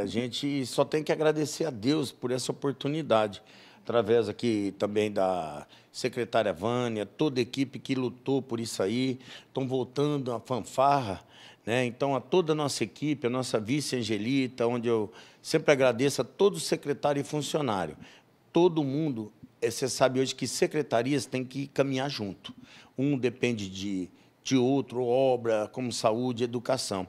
A gente só tem que agradecer a Deus por essa oportunidade, através aqui também da secretária Vânia, toda a equipe que lutou por isso aí, estão voltando a fanfarra, né? Então, a toda a nossa equipe, a nossa vice Angelita, onde eu sempre agradeço a todo secretário e funcionário. Todo mundo, você eh, sabe hoje que secretarias têm que caminhar junto. Um depende de de outro, obra, como saúde, educação.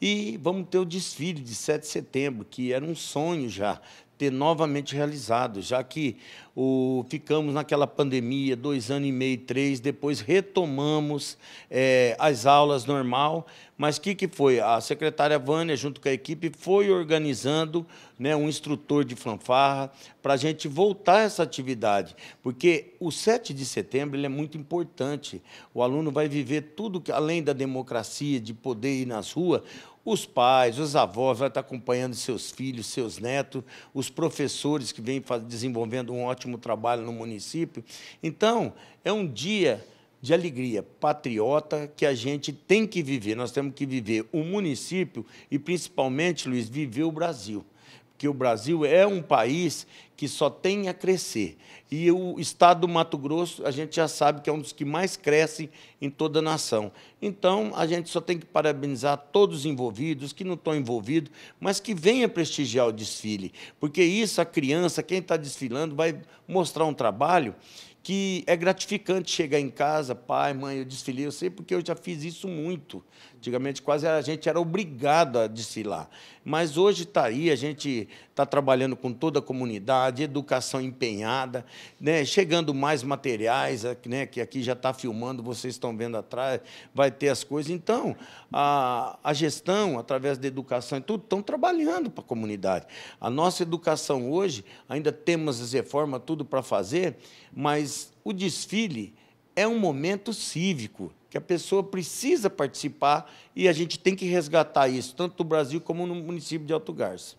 E vamos ter o desfile de 7 de setembro, que era um sonho já ter novamente realizado, já que o, ficamos naquela pandemia dois anos e meio, três, depois retomamos é, as aulas normal, mas o que, que foi? A secretária Vânia, junto com a equipe, foi organizando né, um instrutor de fanfarra para a gente voltar a essa atividade, porque o 7 de setembro ele é muito importante. O aluno vai viver tudo, que, além da democracia, de poder ir nas ruas, os pais, os avós, vai estar acompanhando seus filhos, seus netos, os professores que vêm desenvolvendo um ótimo trabalho no município. Então, é um dia de alegria patriota que a gente tem que viver. Nós temos que viver o município e, principalmente, Luiz, viver o Brasil que o Brasil é um país que só tem a crescer. E o estado do Mato Grosso, a gente já sabe que é um dos que mais cresce em toda a nação. Então, a gente só tem que parabenizar todos os envolvidos, que não estão envolvidos, mas que venha prestigiar o desfile, porque isso a criança, quem está desfilando, vai mostrar um trabalho que é gratificante chegar em casa, pai, mãe, eu desfilei, eu sei porque eu já fiz isso muito. Antigamente quase a gente era obrigado a desfilar. Mas hoje está aí, a gente está trabalhando com toda a comunidade, educação empenhada, né? chegando mais materiais, né? que aqui já está filmando, vocês estão vendo atrás, vai ter as coisas. Então, a, a gestão, através da educação e tudo, estão trabalhando para a comunidade. A nossa educação hoje, ainda temos as reformas, tudo para fazer, mas mas o desfile é um momento cívico que a pessoa precisa participar e a gente tem que resgatar isso, tanto no Brasil como no município de Alto Garça.